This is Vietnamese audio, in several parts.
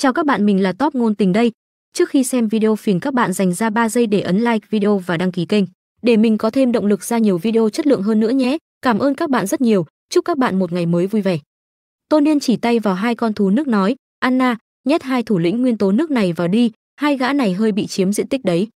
Chào các bạn, mình là Top ngôn tình đây. Trước khi xem video phiền các bạn dành ra 3 giây để ấn like video và đăng ký kênh để mình có thêm động lực ra nhiều video chất lượng hơn nữa nhé. Cảm ơn các bạn rất nhiều, chúc các bạn một ngày mới vui vẻ. Tôn Niên chỉ tay vào hai con thú nước nói, Anna, nhét hai thủ lĩnh nguyên tố nước này vào đi, hai gã này hơi bị chiếm diện tích đấy.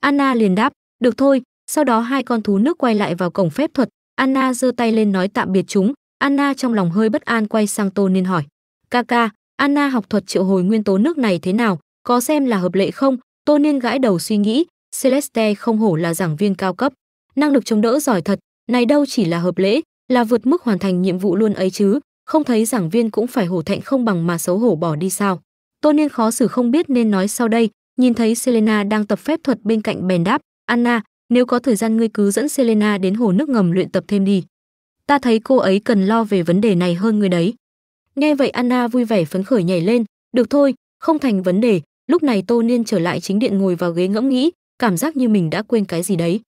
Anna liền đáp, được thôi, sau đó hai con thú nước quay lại vào cổng phép thuật, Anna giơ tay lên nói tạm biệt chúng, Anna trong lòng hơi bất an quay sang Tôn Niên hỏi, Kaka, Anna học thuật triệu hồi nguyên tố nước này thế nào, có xem là hợp lệ không? Tô Niên gãi đầu suy nghĩ, Celeste không hổ là giảng viên cao cấp, năng lực chống đỡ giỏi thật, này đâu chỉ là hợp lễ, là vượt mức hoàn thành nhiệm vụ luôn ấy chứ, không thấy giảng viên cũng phải hổ thẹn không bằng mà xấu hổ bỏ đi sao. Tô Niên khó xử không biết nên nói sau đây, nhìn thấy Selena đang tập phép thuật bên cạnh bèn đáp, Anna, nếu có thời gian ngươi cứ dẫn Selena đến hồ nước ngầm luyện tập thêm đi. Ta thấy cô ấy cần lo về vấn đề này hơn người đấy. Nghe vậy Anna vui vẻ phấn khởi nhảy lên, được thôi, không thành vấn đề, lúc này Tô Niên trở lại chính điện ngồi vào ghế ngẫm nghĩ, cảm giác như mình đã quên cái gì đấy.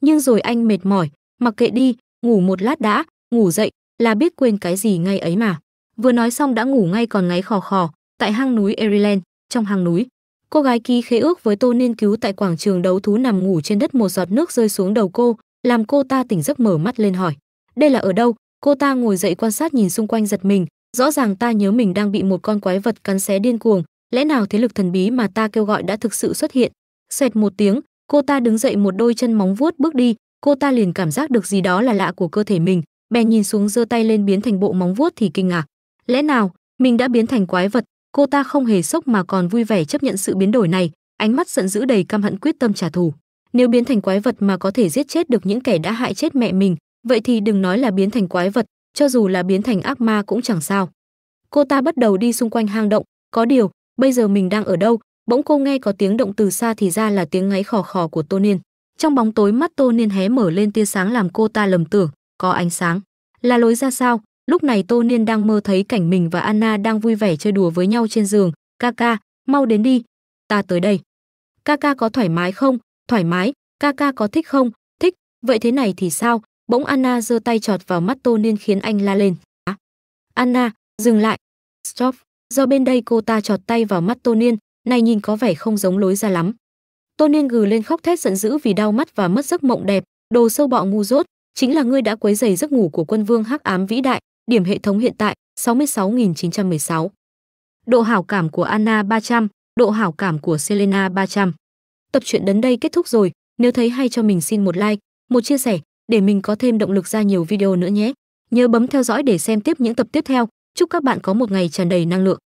Nhưng rồi anh mệt mỏi, mặc kệ đi, ngủ một lát đã, ngủ dậy là biết quên cái gì ngay ấy mà. Vừa nói xong đã ngủ ngay còn ngáy khò khò, tại hang núi Eriland, trong hang núi. Cô gái ký khế ước với Tô Niên cứu tại quảng trường đấu thú nằm ngủ trên đất một giọt nước rơi xuống đầu cô, làm cô ta tỉnh giấc mở mắt lên hỏi. Đây là ở đâu? Cô ta ngồi dậy quan sát nhìn xung quanh giật mình, rõ ràng ta nhớ mình đang bị một con quái vật cắn xé điên cuồng lẽ nào thế lực thần bí mà ta kêu gọi đã thực sự xuất hiện xoẹt một tiếng cô ta đứng dậy một đôi chân móng vuốt bước đi cô ta liền cảm giác được gì đó là lạ của cơ thể mình bèn nhìn xuống giơ tay lên biến thành bộ móng vuốt thì kinh ngạc lẽ nào mình đã biến thành quái vật cô ta không hề sốc mà còn vui vẻ chấp nhận sự biến đổi này ánh mắt giận dữ đầy căm hận quyết tâm trả thù nếu biến thành quái vật mà có thể giết chết được những kẻ đã hại chết mẹ mình vậy thì đừng nói là biến thành quái vật cho dù là biến thành ác ma cũng chẳng sao. Cô ta bắt đầu đi xung quanh hang động, có điều, bây giờ mình đang ở đâu? Bỗng cô nghe có tiếng động từ xa thì ra là tiếng ngáy khò khò của Tô Niên. Trong bóng tối mắt Tô Niên hé mở lên tia sáng làm cô ta lầm tưởng, có ánh sáng. Là lối ra sao? Lúc này Tô Niên đang mơ thấy cảnh mình và Anna đang vui vẻ chơi đùa với nhau trên giường. Kaka, mau đến đi, ta tới đây. Kaka có thoải mái không? Thoải mái, Kaka có thích không? Thích, vậy thế này thì sao? Bỗng Anna giơ tay chọt vào mắt Tô nên khiến anh la lên. À, Anna, dừng lại. Stop. Do bên đây cô ta chọt tay vào mắt Tô Niên, này nhìn có vẻ không giống lối ra lắm. Tô Niên gừ lên khóc thét giận dữ vì đau mắt và mất giấc mộng đẹp, đồ sâu bọ ngu dốt, chính là ngươi đã quấy rầy giấc ngủ của quân vương hắc ám vĩ đại, điểm hệ thống hiện tại 66916. Độ hảo cảm của Anna 300, độ hảo cảm của Selena 300. Tập truyện đến đây kết thúc rồi, nếu thấy hay cho mình xin một like, một chia sẻ để mình có thêm động lực ra nhiều video nữa nhé. Nhớ bấm theo dõi để xem tiếp những tập tiếp theo. Chúc các bạn có một ngày tràn đầy năng lượng.